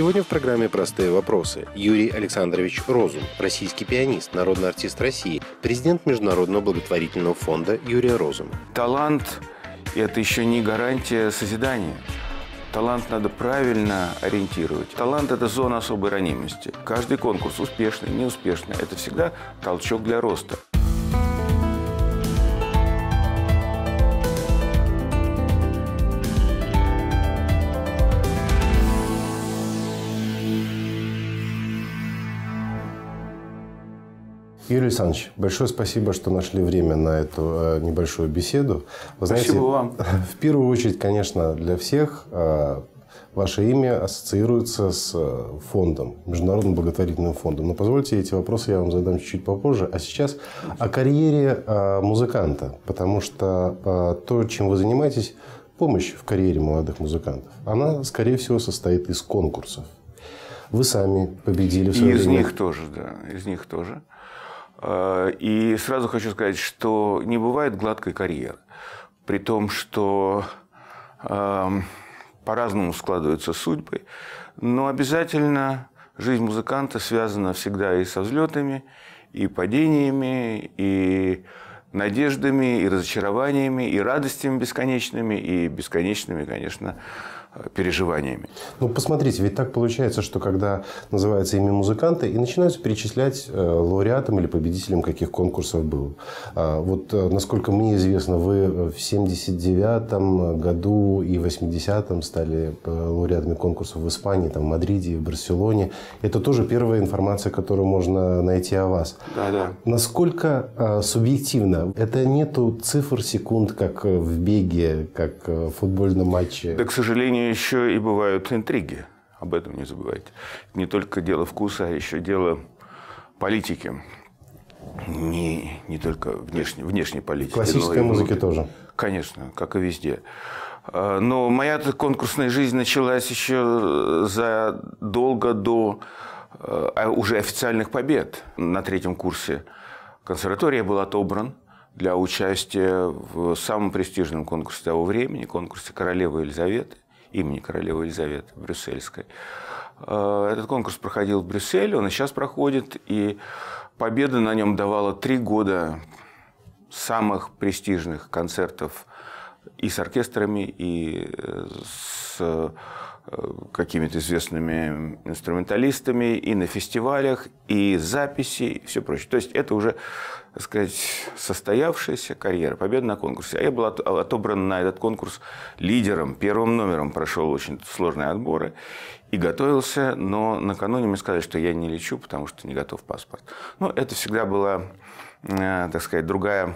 Сегодня в программе «Простые вопросы» Юрий Александрович Розум, российский пианист, народный артист России, президент Международного благотворительного фонда Юрия Розума. Талант – это еще не гарантия созидания. Талант надо правильно ориентировать. Талант – это зона особой ранимости. Каждый конкурс, успешный, неуспешный, это всегда толчок для роста. Юрий Александрович, большое спасибо, что нашли время на эту э, небольшую беседу. Вы спасибо вам. В первую очередь, конечно, для всех э, ваше имя ассоциируется с э, фондом, Международным благотворительным фондом. Но позвольте, эти вопросы я вам задам чуть-чуть попозже. А сейчас о карьере музыканта, потому что то, чем вы занимаетесь, помощь в карьере молодых музыкантов, она, скорее всего, состоит из конкурсов. Вы сами победили в свое И время. Из них тоже, да, из них тоже. Э, и сразу хочу сказать, что не бывает гладкой карьеры. При том, что эм, по-разному складываются судьбы. Но обязательно жизнь музыканта связана всегда и со взлетами, и падениями, и надеждами, и разочарованиями, и радостями бесконечными, и бесконечными, конечно, переживаниями. Ну, посмотрите, ведь так получается, что когда называются имя музыканты, и начинаются перечислять э, лауреатам или победителям каких конкурсов был. А, вот, э, насколько мне известно, вы в 79-м году и 80-м стали э, лауреатами конкурсов в Испании, там, в Мадриде, в Барселоне. Это тоже первая информация, которую можно найти о вас. Да, да. Насколько субъективно? Это нету цифр секунд, как в беге, как в футбольном матче? Да, к сожалению, телевидении еще и бывают интриги. Об этом не забывайте. Не только дело вкуса, а еще дело политики. Не, не только внешней, внешней политики. Классической музыки тоже. Конечно, как и везде. А, но моя конкурсная жизнь началась еще задолго до а, а, уже официальных побед. На третьем курсе консерватория был отобран для участия в самом престижном конкурсе того времени, конкурсе королевы Елизаветы имени королевы Елизаветы Брюссельской. Э, этот конкурс проходил в Брюсселе, он и сейчас проходит, и победа на нем давала три года самых престижных концертов и с оркестрами, и э, с Э, какими-то известными инструменталистами и на фестивалях, и записи, и все прочее. То есть это уже, так сказать, состоявшаяся карьера, победа на конкурсе. А я был отобран на этот конкурс лидером, первым номером прошел очень сложные отборы и готовился, но накануне мне сказали, что я не лечу, потому что не готов паспорт. Ну, это всегда была, э, так сказать, другая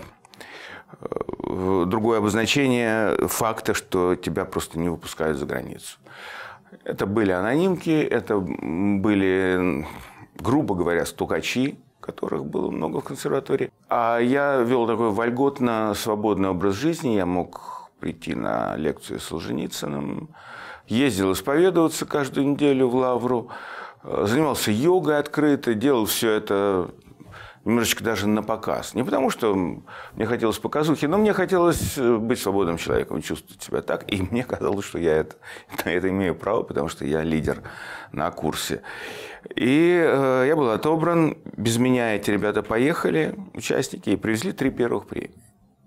э, другое обозначение факта, что тебя просто не выпускают за границу. Это были анонимки, это были, грубо говоря, стукачи, которых было много в консерватории. А я вел такой вольготно свободный образ жизни. Я мог прийти на лекцию с Солженицыным, ездил исповедоваться каждую неделю в Лавру, э, занимался йогой открыто, делал все это немножечко даже на показ. Не потому, что мне хотелось показухи, но мне хотелось э, быть свободным человеком, чувствовать себя так. И мне казалось, что я это, на это имею право, потому что я лидер на курсе. И э, я был отобран. Без меня эти ребята поехали, участники, и привезли три первых премии.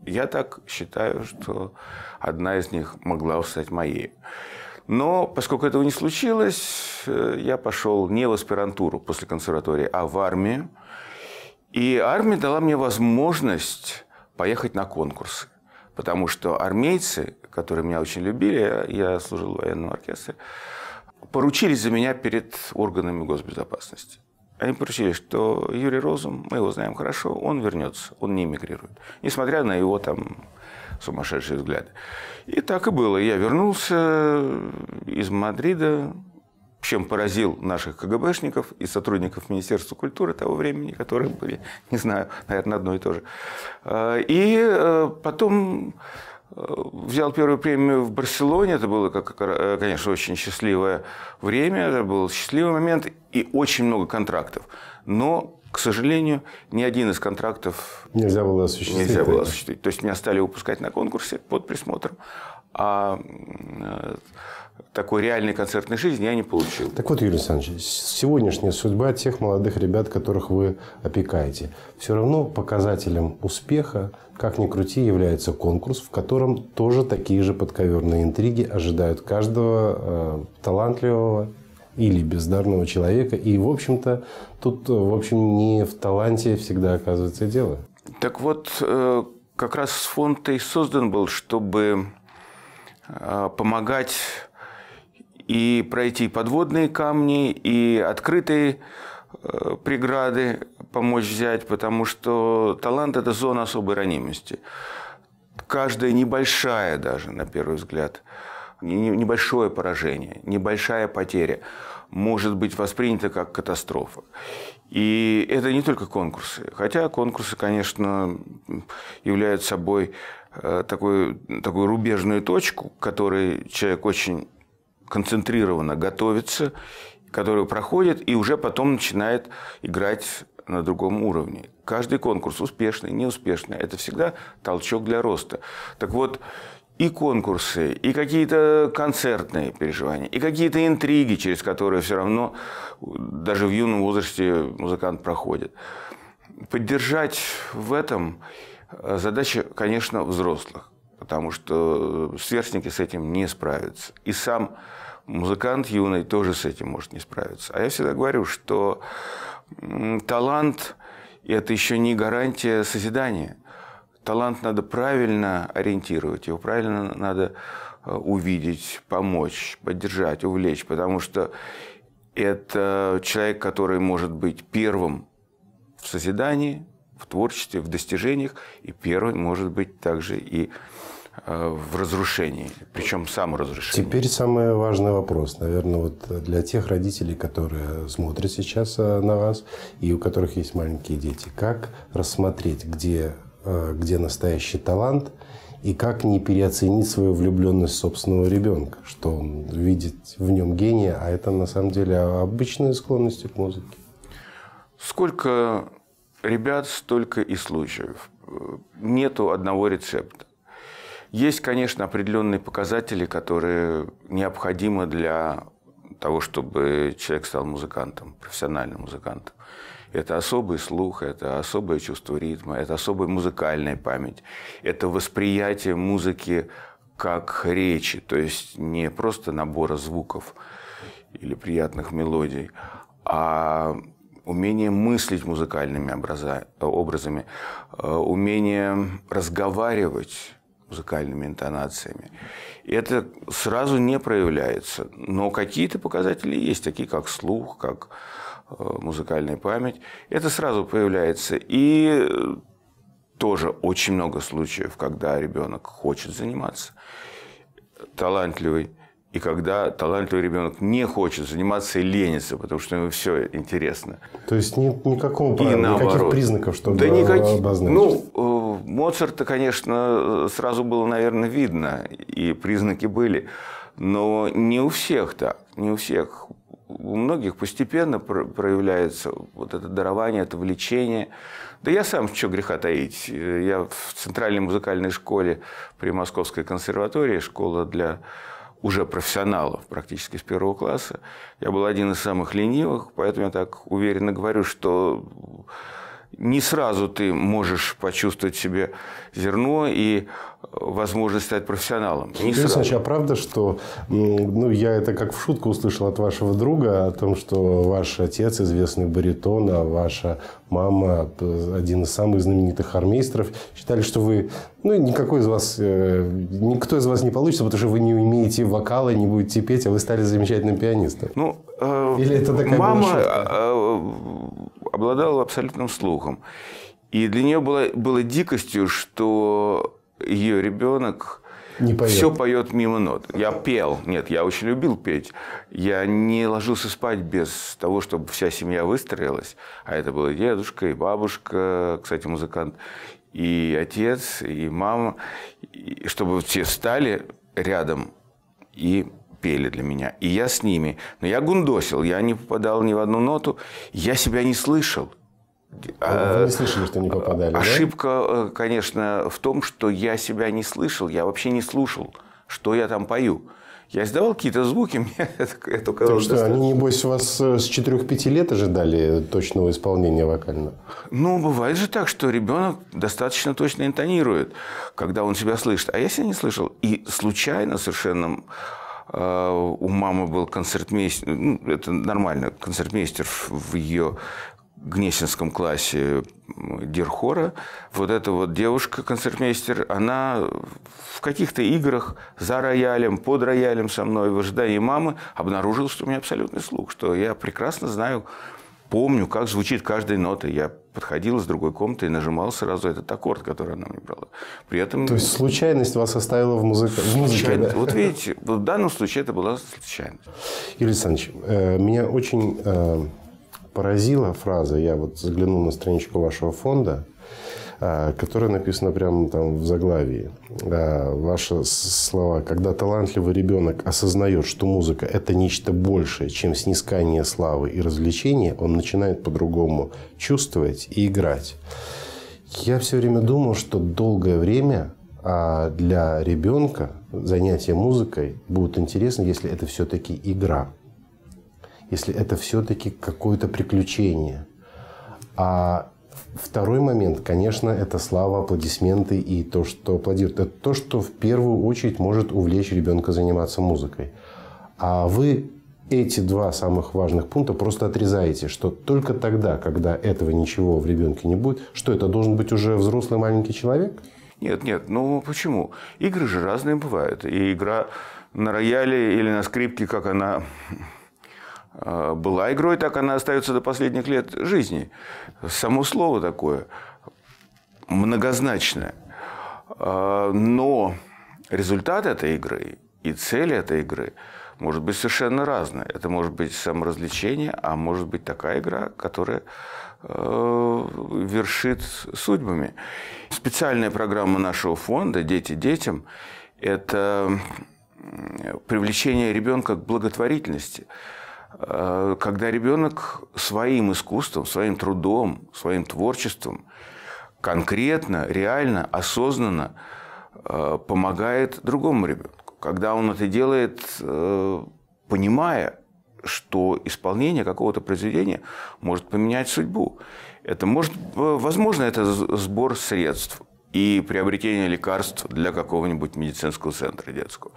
Я так считаю, что одна из них могла стать моей. Но поскольку этого не случилось, э, я пошел не в аспирантуру после консерватории, а в армию. И армия дала мне возможность поехать на конкурсы. Потому что армейцы, которые меня очень любили, я служил в военном оркестре, поручились за меня перед органами госбезопасности. Они поручили, что Юрий Розум, мы его знаем хорошо, он вернется, он не эмигрирует. Несмотря на его там сумасшедшие взгляды. И так и было. Я вернулся из Мадрида, чем поразил наших КГБшников и сотрудников Министерства культуры того времени, которые были, не знаю, наверное, одно и то же. А, и э, потом э, взял первую премию в Барселоне. Это было, как, э, конечно, очень счастливое время, это был счастливый момент и очень много контрактов. Но, к сожалению, ни один из контрактов нельзя было осуществить. Нельзя было осуществить. То есть меня стали выпускать на конкурсе под присмотром. А такой реальной концертной жизни я не получил. Так вот, Юрий Александрович, сегодняшняя судьба тех молодых ребят, которых вы опекаете, все равно показателем успеха, как ни крути, является конкурс, в котором тоже такие же подковерные интриги ожидают каждого э, талантливого или бездарного человека. И, в общем-то, тут, в общем, не в таланте всегда оказывается дело. Так вот, э, как раз фонд и создан был, чтобы э, помогать и пройти подводные камни, и открытые э, преграды помочь взять, потому что талант – это зона особой ранимости. Каждая небольшая даже, на первый взгляд, небольшое поражение, небольшая потеря может быть воспринята как катастрофа. И это не только конкурсы. Хотя конкурсы, конечно, являются собой э, такую, такую рубежную точку, к которой человек очень концентрированно готовится, которую проходит и уже потом начинает играть на другом уровне. Каждый конкурс, успешный, неуспешный, это всегда толчок для роста. Так вот, и конкурсы, и какие-то концертные переживания, и какие-то интриги, через которые все равно даже в юном возрасте музыкант проходит. Поддержать в этом э, задача, конечно, взрослых, потому что э, сверстники с этим не справятся. И сам Музыкант юный тоже с этим может не справиться. А я всегда говорю, что талант – это еще не гарантия созидания. Талант надо правильно ориентировать, его правильно надо э, увидеть, помочь, поддержать, увлечь, потому что это человек, который может быть первым в созидании, в творчестве, в достижениях, и первый может быть также и Э, в разрушении, причем саморазрушении. Теперь самый важный вопрос, наверное, вот для тех родителей, которые смотрят сейчас э, на вас и у которых есть маленькие дети. Как рассмотреть, где, э, где настоящий талант и как не переоценить свою влюбленность собственного ребенка, что он видит в нем гения, а это на самом деле обычные склонности к музыке. Сколько ребят, столько и случаев. Нету одного рецепта. Есть, конечно, определенные показатели, которые необходимы для того, чтобы человек стал музыкантом, профессиональным музыкантом. Это особый слух, это особое чувство ритма, это особая музыкальная память, это восприятие музыки как речи, то есть не просто набора звуков или приятных мелодий, а умение мыслить музыкальными образа, образами, э, умение разговаривать музыкальными интонациями. И это сразу не проявляется. Но какие-то показатели есть, такие как слух, как э, музыкальная память. Это сразу появляется. И э, тоже очень много случаев, когда ребенок хочет заниматься. Талантливый и когда талантливый ребенок не хочет заниматься и ленится, потому что ему все интересно. То есть ни никакого и правила, никаких признаков, чтобы да никак... обозначить? Ну, э, Моцарта, конечно, сразу было, наверное, видно, и признаки были. Но не у всех так, не у всех. У многих постепенно проявляется вот это дарование, это влечение. Да я сам, что греха таить. Я в центральной музыкальной школе при Московской консерватории, школа для уже профессионалов практически с первого класса. Я был один из самых ленивых, поэтому я так уверенно говорю, что не сразу ты можешь почувствовать себе зерно и э, возможность стать профессионалом. Не Юрий сразу. а правда, что ну, я это как в шутку услышал от вашего друга о том, что ваш отец известный баритон, а ваша мама э, один из самых знаменитых армейстров, считали, что вы, ну, никакой из вас, э, никто из вас не получится, потому что вы не умеете вокала, не будете петь, а вы стали замечательным пианистом. Ну, Или это такая мама обладала абсолютным слухом. И для нее было, было дикостью, что ее ребенок не поет. все поет мимо нот. Я пел. Нет, я очень любил петь. Я не ложился спать без того, чтобы вся семья выстроилась. А это была дедушка и бабушка, кстати, музыкант, и отец, и мама. И чтобы все встали рядом и пели для меня. И я с ними. Но я гундосил, я не попадал ни в одну ноту. Я себя не слышал. А Вы э, не слышали, что не попадали, Ошибка, да? Э, конечно, в том, что я себя не слышал. Я вообще не слушал, что я там пою. Я издавал какие-то звуки, мне это, это казалось... что, достаточно. они, небось, вас э, с 4-5 лет ожидали точного исполнения вокального? Ну, бывает же так, что ребенок достаточно точно интонирует, когда он себя слышит. А я себя не слышал. И случайно совершенно Э, у мамы был концертмейстер, ну, это нормально, концертмейстер в ее гнесинском классе Дирхора. Вот эта вот девушка-концертмейстер, она в каких-то играх за роялем, под роялем со мной, в ожидании мамы, обнаружила, что у меня абсолютный слух, что я прекрасно знаю помню, как звучит каждая нота. Я подходил из другой комнаты и нажимал сразу этот аккорд, который она мне брала. При этом... То есть случайность вас оставила в, музыка... в музыке? Да? Вот видите, в данном случае это была случайность. Юрий Александрович, э, меня очень э, поразила фраза, я вот заглянул на страничку вашего фонда – Э, которое написано прямо там в заглавии. Э, ваши слова. Когда талантливый ребенок осознает, что музыка – это нечто большее, чем снискание славы и развлечения, он начинает по-другому чувствовать и играть. Я все время думал, что долгое время а, для ребенка занятия музыкой будут интересны, если это все-таки игра, если это все-таки какое-то приключение. А Второй момент, конечно, это слава, аплодисменты и то, что аплодируют. Это то, что в первую очередь может увлечь ребенка заниматься музыкой. А вы эти два самых важных пункта просто отрезаете, что только тогда, когда этого ничего в ребенке не будет, что это должен быть уже взрослый маленький человек? Нет, нет, ну почему? Игры же разные бывают. И игра на рояле или на скрипке, как она а, была игрой, так она остается до последних лет жизни. Само слово такое многозначное. А, но результат этой игры и цель этой игры может быть совершенно разная. Это может быть саморазвлечение, а может быть такая игра, которая э, вершит судьбами. Специальная программа нашего фонда «Дети детям» – это привлечение ребенка к благотворительности – Э, когда ребенок своим искусством, своим трудом, своим творчеством конкретно, реально, осознанно э, помогает другому ребенку. Когда он это делает, э, понимая, что исполнение какого-то произведения может поменять судьбу. Это может, возможно, это сбор средств и приобретение лекарств для какого-нибудь медицинского центра детского.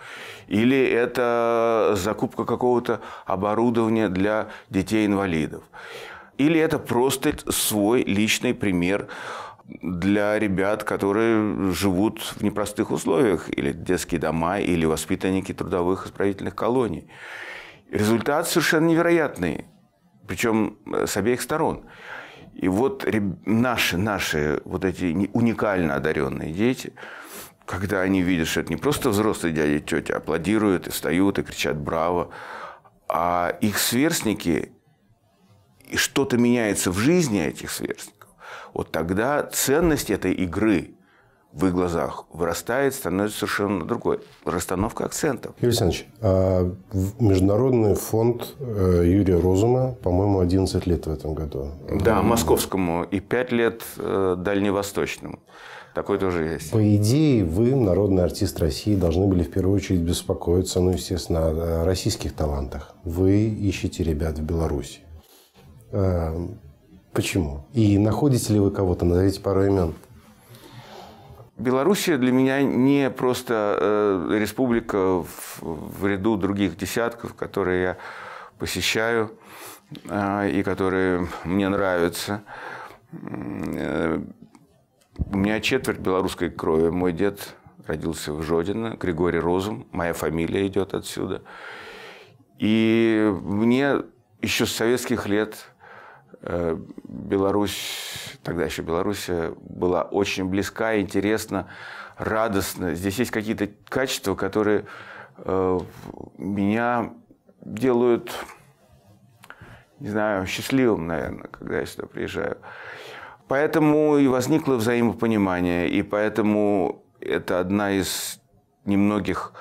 Или это закупка какого-то оборудования для детей-инвалидов. Или это просто свой личный пример для ребят, которые живут в непростых условиях, или детские дома, или воспитанники трудовых исправительных колоний. Результат совершенно невероятный, причем с обеих сторон. И вот наши, наши вот эти уникально одаренные дети, когда они видят, что это не просто взрослые дяди и тети, аплодируют и встают и кричат «Браво!», а их сверстники, и что-то меняется в жизни этих сверстников, вот тогда ценность этой игры – в их глазах вырастает, становится совершенно другой. Расстановка акцентов. Юрий Александрович, а, Международный фонд э, Юрия Розума, по-моему, 11 лет в этом году. Да, московскому и 5 лет э, дальневосточному. Такой тоже есть. По идее, вы, народный артист России, должны были в первую очередь беспокоиться, ну, естественно, о российских талантах. Вы ищете ребят в Беларуси. Э, почему? И находите ли вы кого-то? Назовите пару имен. Белоруссия для меня не просто э, республика в, в ряду других десятков, которые я посещаю э, и которые мне нравятся. Э, у меня четверть белорусской крови. Мой дед родился в Жодино, Григорий Розум, моя фамилия идет отсюда. И мне еще с советских лет Э, Беларусь, тогда еще Беларусь э, была очень близка, интересна, радостна. Здесь есть какие-то качества, которые э, меня делают, не знаю, счастливым, наверное, когда я сюда приезжаю. Поэтому и возникло взаимопонимание, и поэтому это одна из немногих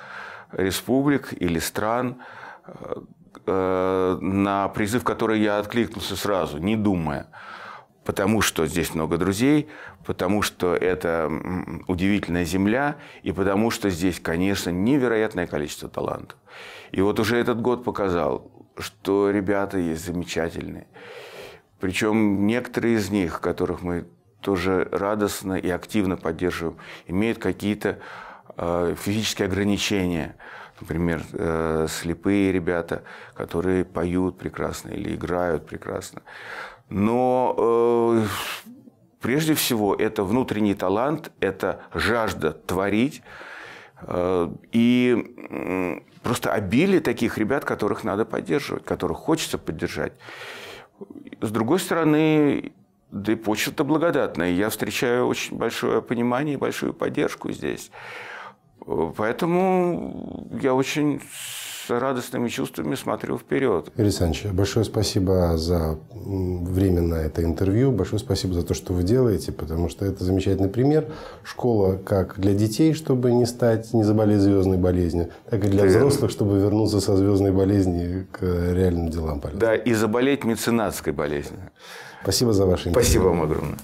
республик или стран, Э, на призыв, который я откликнулся сразу, не думая. Потому что здесь много друзей, потому что это удивительная земля, и потому что здесь, конечно, невероятное количество талантов. И вот уже этот год показал, что ребята есть замечательные. Причем некоторые из них, которых мы тоже радостно и активно поддерживаем, имеют какие-то э, физические ограничения – Например, э, слепые ребята, которые поют прекрасно или играют прекрасно. Но э, прежде всего это внутренний талант, это жажда творить. Э, и просто обилие таких ребят, которых надо поддерживать, которых хочется поддержать. С другой стороны, да и почва-то благодатная. Я встречаю очень большое понимание и большую поддержку здесь. Поэтому я очень с радостными чувствами смотрю вперед. Юрий Александрович, большое спасибо за время на это интервью. Большое спасибо за то, что вы делаете, потому что это замечательный пример. Школа как для детей, чтобы не стать, не заболеть звездной болезнью, так и для Ты... взрослых, чтобы вернуться со звездной болезни к реальным делам. Полезным. Да, и заболеть меценатской болезнью. Спасибо за ваше интервью. Спасибо вам огромное.